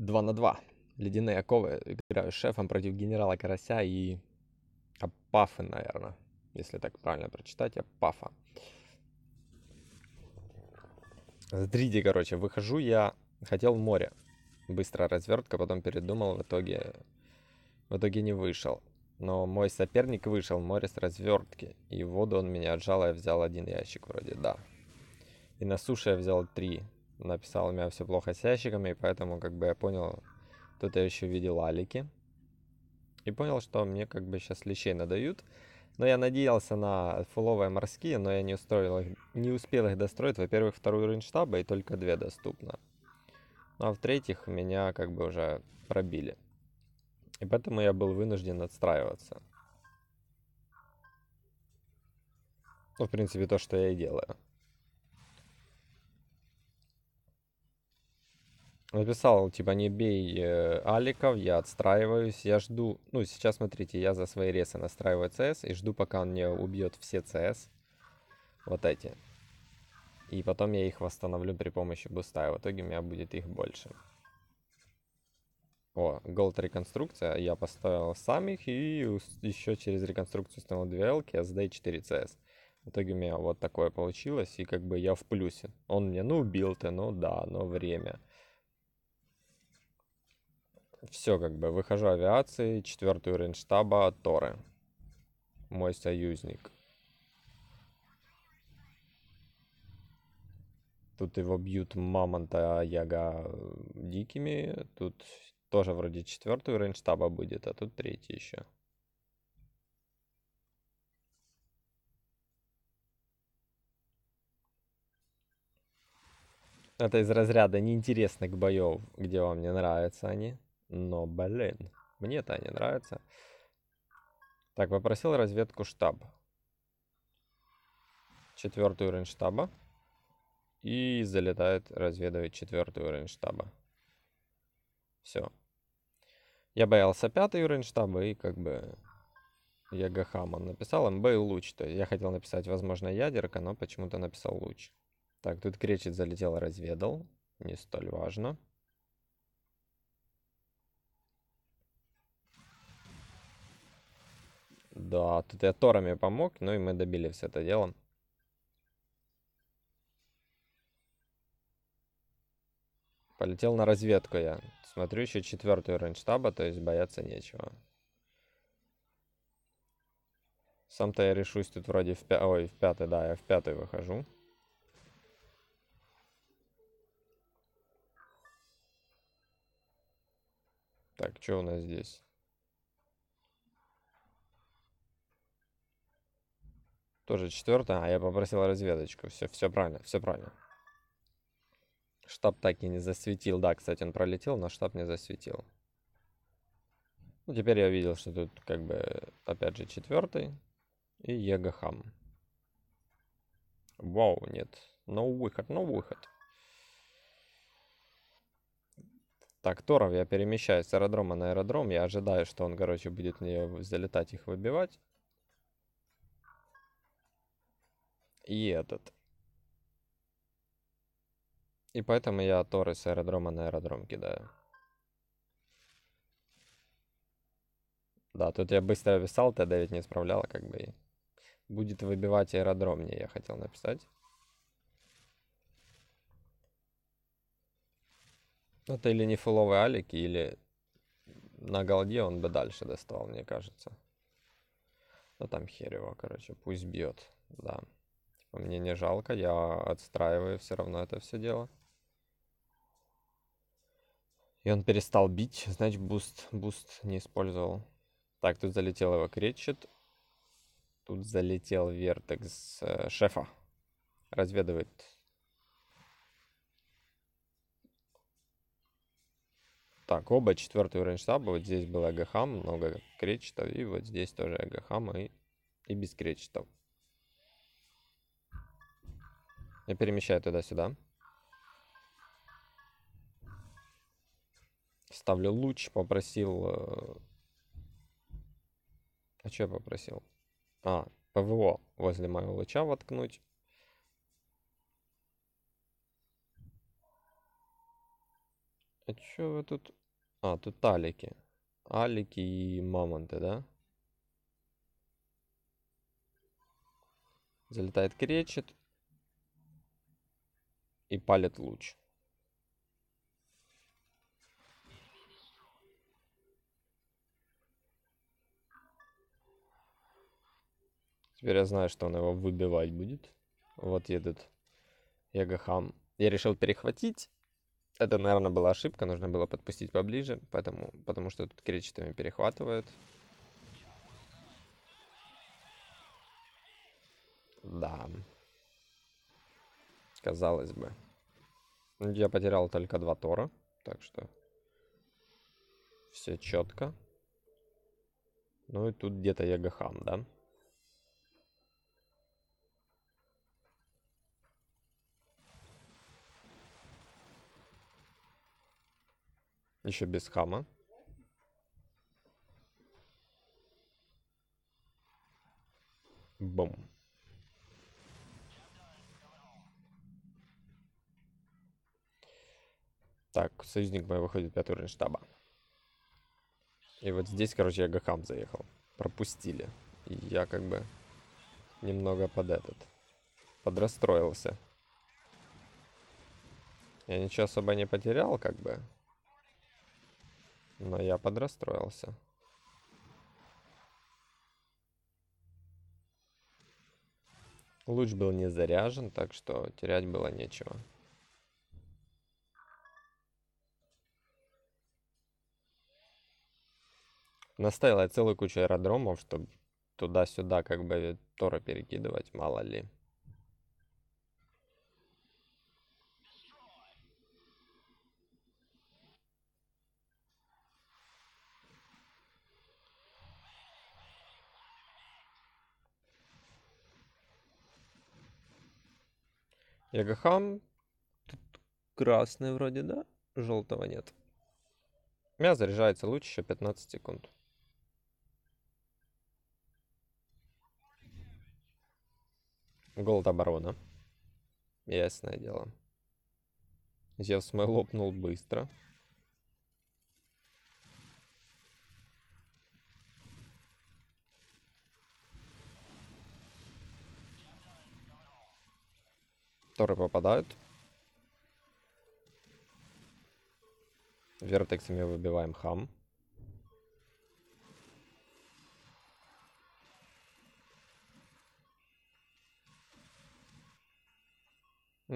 2 на 2. Ледяные оковы. Э, играю с шефом против генерала Карася и Апафы, наверное. Если так правильно прочитать, Апафа. Смотрите, короче, выхожу я, хотел в море. Быстро развертка, потом передумал, в итоге, в итоге не вышел. Но мой соперник вышел в море с развертки, и воду он меня отжал, я взял один ящик вроде, да. И на суше я взял три написал, у меня все плохо с ящиками, и поэтому как бы я понял, тут я еще видел алики. И понял, что мне как бы сейчас лещей надают. Но я надеялся на фуловые морские, но я не, устроил их, не успел их достроить. Во-первых, вторую уровень и только две доступно. Ну а в-третьих, меня как бы уже пробили. И поэтому я был вынужден отстраиваться. Ну, в принципе, то, что я и делаю. Написал, типа, не бей э, аликов, я отстраиваюсь, я жду... Ну, сейчас, смотрите, я за свои ресы настраиваю CS и жду, пока он мне убьет все CS. Вот эти. И потом я их восстановлю при помощи буста, и в итоге у меня будет их больше. О, голд реконструкция, я поставил сам их и еще через реконструкцию установил 2 элки, SD 4 CS. В итоге у меня вот такое получилось, и как бы я в плюсе. Он мне, ну, убил ты, ну да, но время все как бы, выхожу авиации, четвертый уровень штаба, Торы, мой союзник. Тут его бьют мамонта яга дикими, тут тоже вроде четвертый уровень штаба будет, а тут третий еще. Это из разряда неинтересных боев, где вам не нравятся они. Но, блин, мне то они нравятся. Так, попросил разведку штаба. Четвертый уровень штаба. И залетает разведывать четвертый уровень штаба. Все. Я боялся пятый уровень штаба и как бы ЕГ Хаммон написал МБ и луч. То есть я хотел написать, возможно, ядерка, но почему-то написал луч. Так, тут кречет залетел, разведал. Не столь важно. Да, тут я торами помог, ну и мы добили все это дело. Полетел на разведку я. Смотрю, еще четвертый уровень штаба, то есть бояться нечего. Сам-то я решусь тут вроде в, пя... Ой, в пятый, да, я в пятый выхожу. Так, что у нас здесь? Тоже четвертая. А я попросил разведочку. Все, все правильно, все правильно. Штаб так и не засветил. Да, кстати, он пролетел, но штаб не засветил. Ну, теперь я видел, что тут как бы, опять же, четвертый. И Егохам. Вау, нет. Но no выход, но no выход. Так, Торов, я перемещаюсь с аэродрома на аэродром. Я ожидаю, что он, короче, будет мне залетать их выбивать. и этот. И поэтому я торы с аэродрома на аэродром кидаю. Да, тут я быстро писал, тогда ведь не справляла, как бы. будет выбивать аэродром, мне я хотел написать. Это или не фуловый алик, или на голде он бы дальше доставал, мне кажется. Ну там хер его, короче, пусть бьет, да. Типа, мне не жалко, я отстраиваю все равно это все дело. И он перестал бить, значит, буст, буст не использовал. Так, тут залетел его кречет. Тут залетел вертекс э, шефа. Разведывает. Так, оба четвертый уровень штаба. Вот здесь был эгохам, много кречетов. И вот здесь тоже эгохам и, и без кречетов. Я перемещаю туда-сюда. Ставлю луч, попросил... Э, а что я попросил? А, ПВО возле моего луча воткнуть. А что вы тут... А, тут алики. Алики и мамонты, да? Залетает кречет и палят луч. Теперь я знаю, что он его выбивать будет. Вот едут Ягахам. Я решил перехватить. Это, наверное, была ошибка. Нужно было подпустить поближе. Поэтому, потому что тут кречетами перехватывают. Да казалось бы. Ну, я потерял только два Тора, так что все четко. Ну и тут где-то Ягахам, да? Еще без хама. Бум. Так, союзник мой выходит пятый уровень штаба. И вот здесь, короче, я гахам заехал. Пропустили. И я как бы немного под этот. Подрастроился. Я ничего особо не потерял, как бы. Но я подрастроился. Луч был не заряжен, так что терять было нечего. наставила целую кучу аэродромов, чтобы туда-сюда как бы Тора перекидывать, мало ли. Ягахам. Тут красный вроде, да? Желтого нет. У меня заряжается лучше еще 15 секунд. оборона, Ясное дело. Зевс мой лопнул быстро. Торы попадают. Вертексами выбиваем хам.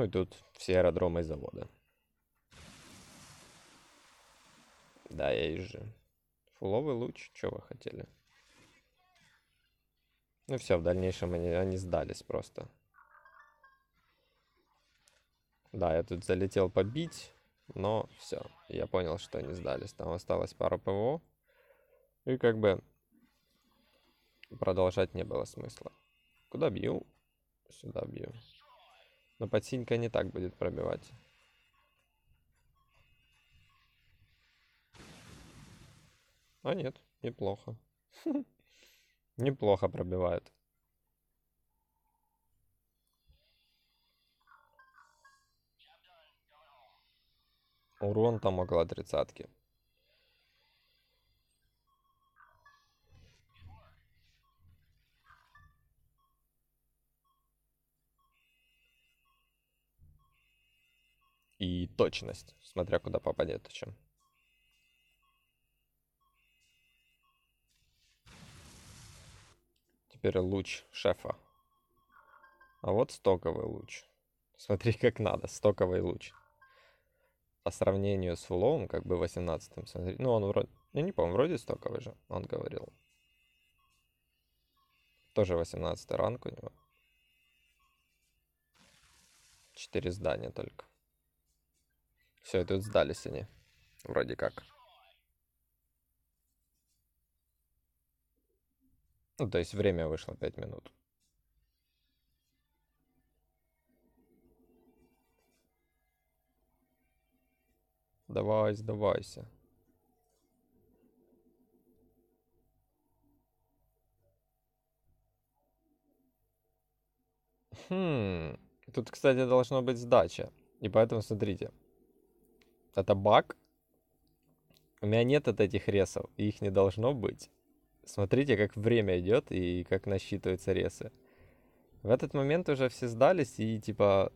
Ну и тут все аэродромы и заводы. Да, я езжу. Фуловый луч, что вы хотели? Ну все, в дальнейшем они, они сдались просто. Да, я тут залетел побить, но все. Я понял, что они сдались. Там осталось пару ПВО. И как бы продолжать не было смысла. Куда бью? Сюда бью. Но под не так будет пробивать. А нет, неплохо. Неплохо пробивает. Урон там около тридцатки. точность, смотря куда попадет о чем. Теперь луч шефа. А вот стоковый луч. Смотри, как надо, стоковый луч. По сравнению с уловом, как бы 18-м, смотри. Ну, он вроде... Я не помню, вроде стоковый же, он говорил. Тоже 18 ранг у него. Четыре здания только. Все, тут сдались они. Вроде как. Ну, то есть время вышло 5 минут. Давай, сдавайся. Хм. Тут, кстати, должно быть сдача. И поэтому смотрите. Это баг. У меня нет от этих ресов, их не должно быть. Смотрите, как время идет и как насчитываются ресы. В этот момент уже все сдались и типа...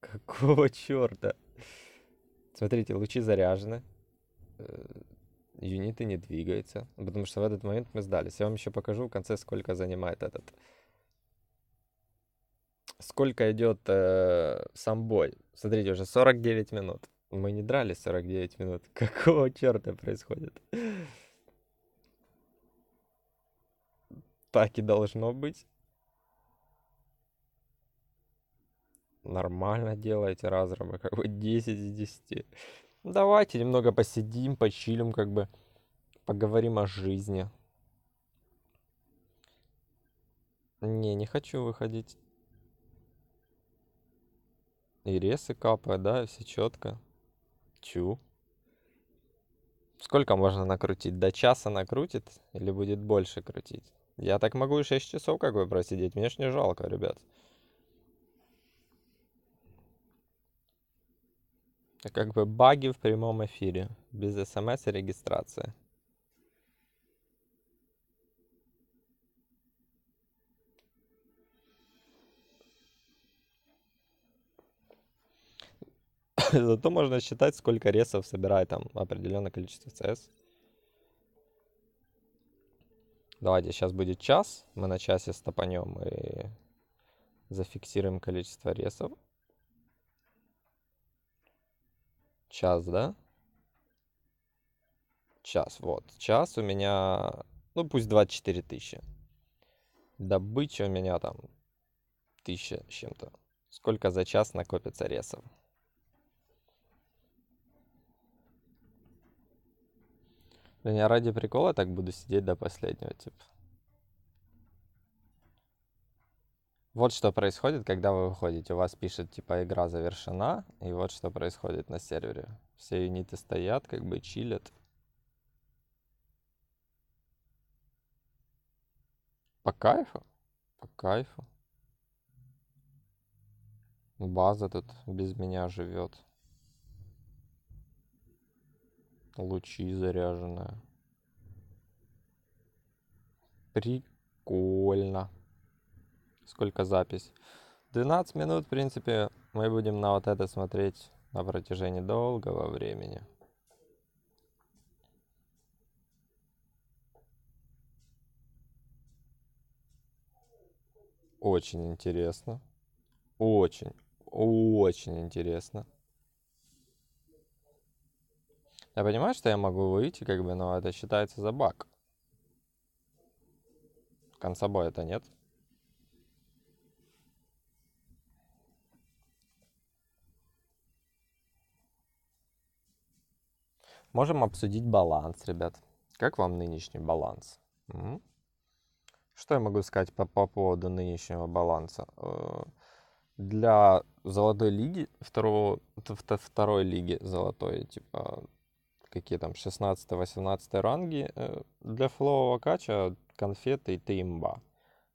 Какого черта? Смотрите, лучи заряжены. Э, юниты не двигаются, потому что в этот момент мы сдались. Я вам еще покажу в конце, сколько занимает этот сколько идет э, сам бой. Смотрите, уже 49 минут. Мы не дрались 49 минут. Какого черта происходит? Так и должно быть. Нормально делаете разрывы, как бы 10 из 10. Ну, давайте немного посидим, почилим, как бы поговорим о жизни. Не, не хочу выходить и ресы капают, да, все четко. Чу. Сколько можно накрутить? До часа накрутит или будет больше крутить? Я так могу и 6 часов как бы просидеть. Мне ж не жалко, ребят. Как бы баги в прямом эфире. Без смс и регистрации. Зато можно считать, сколько ресов собирает там определенное количество CS. Давайте, сейчас будет час. Мы на часе стопанем и зафиксируем количество ресов. Час, да? Час, вот. Час у меня, ну пусть 24 тысячи. Добыча у меня там тысяча чем-то. Сколько за час накопится ресов? Блин, я ради прикола так буду сидеть до последнего, типа. Вот что происходит, когда вы выходите. У вас пишет, типа, игра завершена, и вот что происходит на сервере. Все юниты стоят, как бы чилят. По кайфу? По кайфу. База тут без меня живет лучи заряженная. Прикольно. Сколько запись? 12 минут, в принципе, мы будем на вот это смотреть на протяжении долгого времени. Очень интересно. Очень, очень интересно. Я понимаю, что я могу выйти, как бы, но это считается за баг. Конца боя это нет. Можем обсудить баланс, ребят. Как вам нынешний баланс? Угу. Что я могу сказать по, по поводу нынешнего баланса? Э, для золотой лиги, второго, второй лиги золотой, типа, какие там 16-18 ранги, э, для флоового кача конфеты и имба.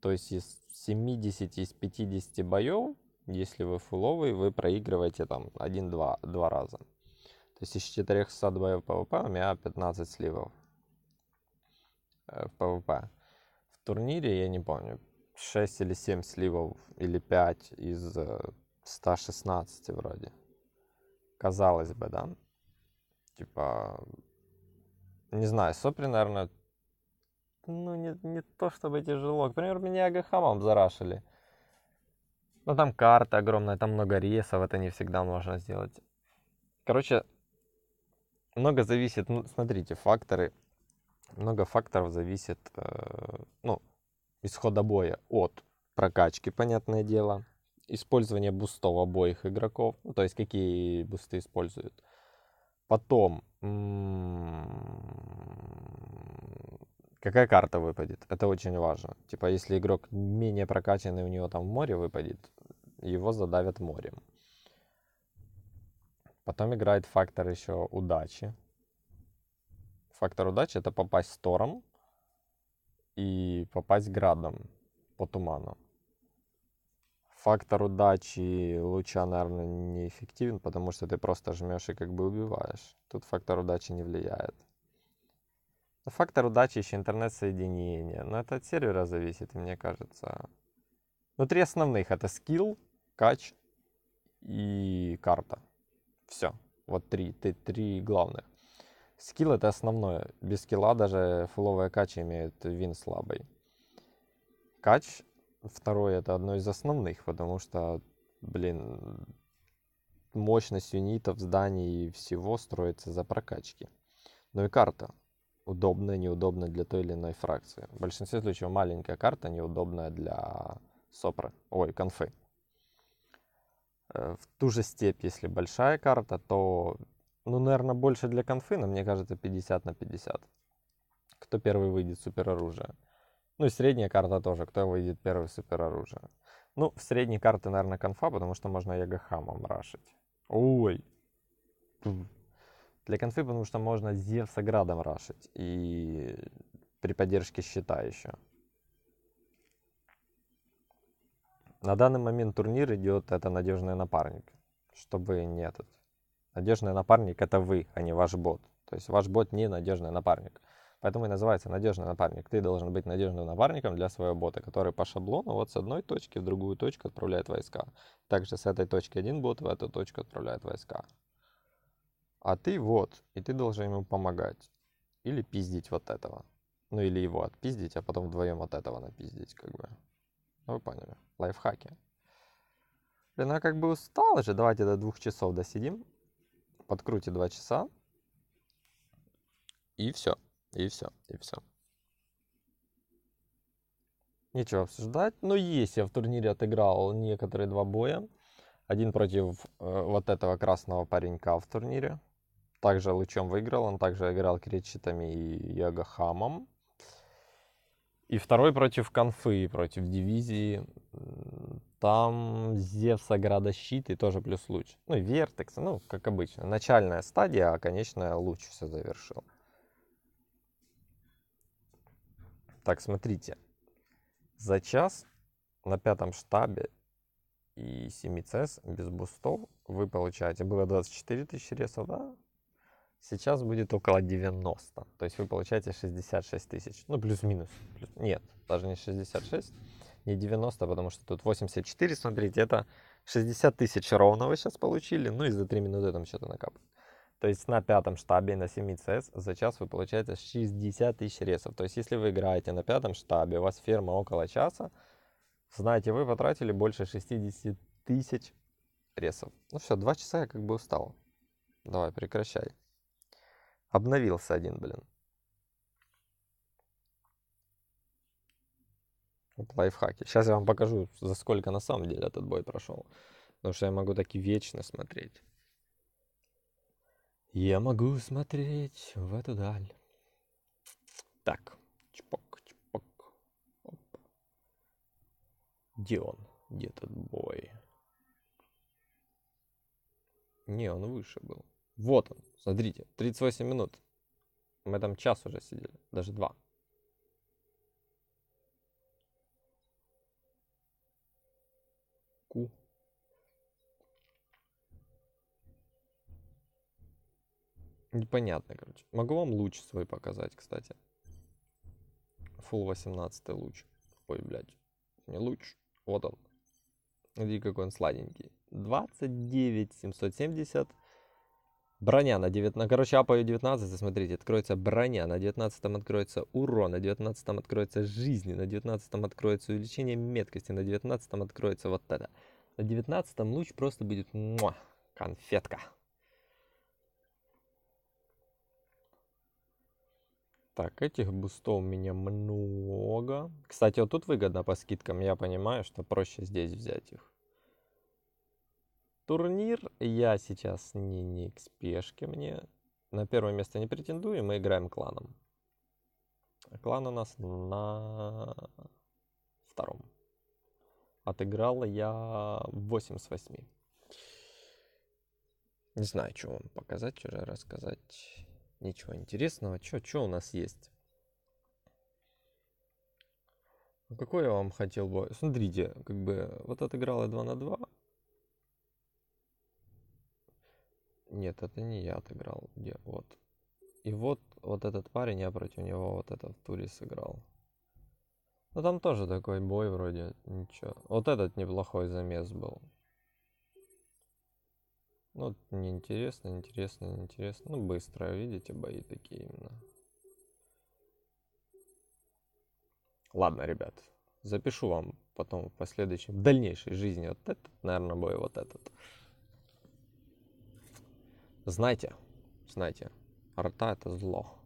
То есть из 70, из 50 боев, если вы фуловый, вы проигрываете там 1-2 раза. То есть из 400 боев ПВП у меня 15 сливов э, в ПВП. В турнире, я не помню, 6 или 7 сливов, или 5 из 116 э, вроде. Казалось бы, да? Типа, не знаю, сопли, наверное, ну, не, не то чтобы тяжело. К примеру, меня агахамом зарашили. Ну, там карта огромная, там много рейсов, это не всегда можно сделать. Короче, много зависит, ну, смотрите, факторы, много факторов зависит, э, ну, исхода боя от прокачки, понятное дело, использование бустов обоих игроков, ну, то есть какие бусты используют, Потом, какая карта выпадет? Это очень важно. Типа, если игрок менее прокачанный, у него там море выпадет, его задавят морем. Потом играет фактор еще удачи. Фактор удачи это попасть стором и попасть градом по туману фактор удачи луча, наверное, не эффективен, потому что ты просто жмешь и как бы убиваешь. Тут фактор удачи не влияет. Ну, фактор удачи еще интернет-соединение. Но это от сервера зависит, мне кажется. Ну, три основных. Это скилл, кач и карта. Все. Вот три. Ты три главных. Скилл это основное. Без скилла даже фуловые качи имеют вин слабый. Кач второе это одно из основных, потому что, блин, мощность юнитов, зданий и всего строится за прокачки. Ну и карта. Удобная, неудобная для той или иной фракции. В большинстве случаев маленькая карта неудобная для сопры, ой, конфы. Э, в ту же степь, если большая карта, то, ну, наверное, больше для конфы, но мне кажется 50 на 50. Кто первый выйдет супероружие? оружие? Ну и средняя карта тоже, кто выйдет первый супероружие. Ну, в средней карте наверное, конфа, потому что можно Ягахамом рашить. Ой. Для конфы, потому что можно Зевса Градом рашить. И при поддержке щита еще. На данный момент турнир идет это надежный напарник. Чтобы не этот. Надежный напарник это вы, а не ваш бот. То есть ваш бот не надежный напарник. Поэтому и называется надежный напарник. Ты должен быть надежным напарником для своего бота, который по шаблону вот с одной точки в другую точку отправляет войска. Также с этой точки один бот в эту точку отправляет войска. А ты вот, и ты должен ему помогать. Или пиздить вот этого. Ну или его отпиздить, а потом вдвоем от этого напиздить, как бы. Ну вы поняли, лайфхаки. Блин, она ну, как бы устала же, давайте до двух часов досидим. Подкрути два часа. И все. И все, и все. Нечего обсуждать. Но есть, я в турнире отыграл некоторые два боя. Один против э, вот этого красного паренька в турнире. Также лучом выиграл, он также играл кречетами и ягахамом. И второй против конфы, против дивизии. Там Зевса, Градощит и тоже плюс луч. Ну и Вертекс, ну, как обычно. Начальная стадия, а конечная луч все завершил. Так, смотрите. За час на пятом штабе и 7 CS без бустов вы получаете, было 24 тысячи ресов, да? Сейчас будет около 90. То есть вы получаете 66 тысяч. Ну, плюс-минус. Плюс, нет, даже не 66, не 90, потому что тут 84, смотрите, это 60 тысяч ровно вы сейчас получили. Ну и за 3 минуты там что-то накапало. То есть на пятом штабе на 7 CS за час вы получаете 60 тысяч ресов. То есть если вы играете на пятом штабе, у вас ферма около часа, знаете, вы потратили больше 60 тысяч ресов. Ну все, 2 часа я как бы устал. Давай, прекращай. Обновился один, блин. Вот лайфхаки. Сейчас я вам покажу, за сколько на самом деле этот бой прошел. Потому что я могу так и вечно смотреть. Я могу смотреть в эту даль. Так, чпок, чпок. Оп. Где он? Где этот бой? Не, он выше был. Вот он, смотрите, 38 минут. Мы там час уже сидели, даже два. Ку. Непонятно, короче. Могу вам луч свой показать, кстати. Фул 18 луч. Ой, блядь. Не луч. Вот он. Смотри, какой он сладенький. 29 770. Броня на 19. Ну, короче, апаю 19. Смотрите, откроется броня. На 19 откроется урон. На 19 откроется жизни. На 19 откроется увеличение меткости. На 19 откроется вот это. На 19 луч просто будет муа, конфетка. Так, этих бустов у меня много. Кстати, вот тут выгодно по скидкам. Я понимаю, что проще здесь взять их. Турнир я сейчас не, не к спешке мне. На первое место не претендую, мы играем кланом. Клан у нас на втором. Отыграл я 8 с 8. Не знаю, что вам показать, уже рассказать. Ничего интересного. Чё, чё у нас есть? Ну, какой я вам хотел бы... Смотрите, как бы... Вот отыграл я 2 на 2. Нет, это не я отыграл. Где? Вот. И вот, вот этот парень, я против него вот это в туре сыграл. Ну там тоже такой бой вроде, ничего. Вот этот неплохой замес был. Ну, неинтересно, интересно, неинтересно. Ну, быстро, видите, бои такие именно. Ладно, ребят, запишу вам потом в последующем, в дальнейшей жизни вот этот, наверное, бой вот этот. Знаете, знаете, арта это зло.